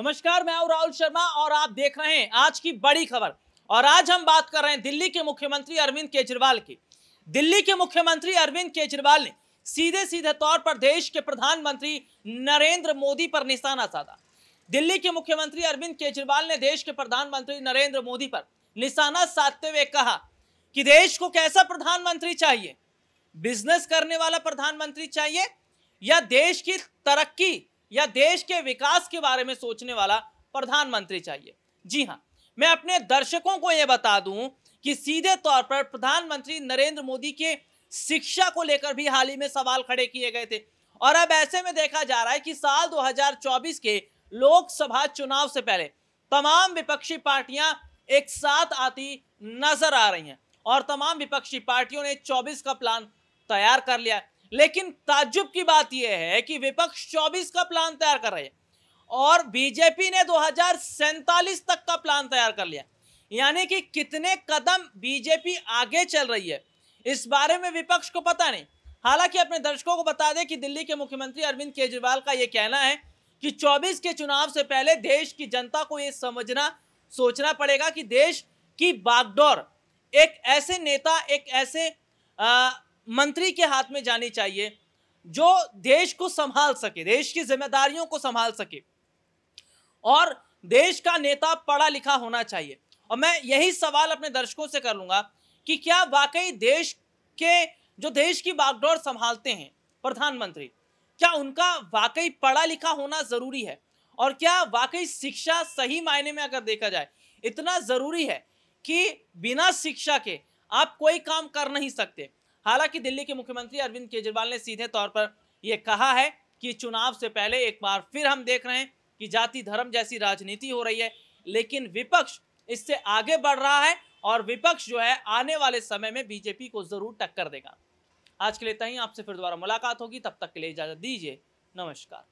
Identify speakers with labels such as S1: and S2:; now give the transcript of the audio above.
S1: नमस्कार मैं हूं राहुल शर्मा और आप देख रहे हैं आज की बड़ी खबर और आज हम बात कर रहे हैं दिल्ली के मुख्यमंत्री अरविंद केजरीवाल की दिल्ली के मुख्यमंत्री अरविंद केजरीवाल ने सीधे सीधे तौर पर देश के प्रधानमंत्री नरेंद्र मोदी पर निशाना साधा दिल्ली के मुख्यमंत्री अरविंद केजरीवाल ने देश के प्रधानमंत्री नरेंद्र मोदी पर निशाना साधते हुए कहा कि देश को कैसा प्रधानमंत्री चाहिए बिजनेस करने वाला प्रधानमंत्री चाहिए या देश की तरक्की या देश के विकास के बारे में सोचने वाला प्रधानमंत्री चाहिए जी हाँ मैं अपने दर्शकों को यह बता दूं कि सीधे तौर पर प्रधानमंत्री नरेंद्र मोदी के शिक्षा को लेकर भी हाल ही में सवाल खड़े किए गए थे और अब ऐसे में देखा जा रहा है कि साल 2024 के लोकसभा चुनाव से पहले तमाम विपक्षी पार्टियां एक साथ आती नजर आ रही हैं और तमाम विपक्षी पार्टियों ने 24 का प्लान तैयार कर लिया लेकिन ताज्जुब की बात यह है कि विपक्ष 24 का प्लान तैयार कर रहे हैं और बीजेपी ने दो तक का प्लान तैयार कर लिया यानी कि कितने कदम बीजेपी आगे चल रही है इस बारे में विपक्ष को पता नहीं हालांकि अपने दर्शकों को बता दें कि दिल्ली के मुख्यमंत्री अरविंद केजरीवाल का यह कहना है कि 24 के चुनाव से पहले देश की जनता को यह समझना सोचना पड़ेगा कि देश की बागडोर एक ऐसे नेता एक ऐसे आ, मंत्री के हाथ में जानी चाहिए जो देश को संभाल सके देश की जिम्मेदारियों को संभाल सके और देश का नेता पढ़ा लिखा होना चाहिए और मैं यही सवाल अपने दर्शकों से कर लूँगा कि क्या वाकई देश के जो देश की बागडोर संभालते हैं प्रधानमंत्री क्या उनका वाकई पढ़ा लिखा होना ज़रूरी है और क्या वाकई शिक्षा सही मायने में अगर देखा जाए इतना ज़रूरी है कि बिना शिक्षा के आप कोई काम कर नहीं सकते हालांकि दिल्ली के मुख्यमंत्री अरविंद केजरीवाल ने सीधे तौर पर यह कहा है कि चुनाव से पहले एक बार फिर हम देख रहे हैं कि जाति धर्म जैसी राजनीति हो रही है लेकिन विपक्ष इससे आगे बढ़ रहा है और विपक्ष जो है आने वाले समय में बीजेपी को जरूर टक्कर देगा आज के लिए तहीं आपसे फिर दोबारा मुलाकात होगी तब तक के लिए इजाजत दीजिए नमस्कार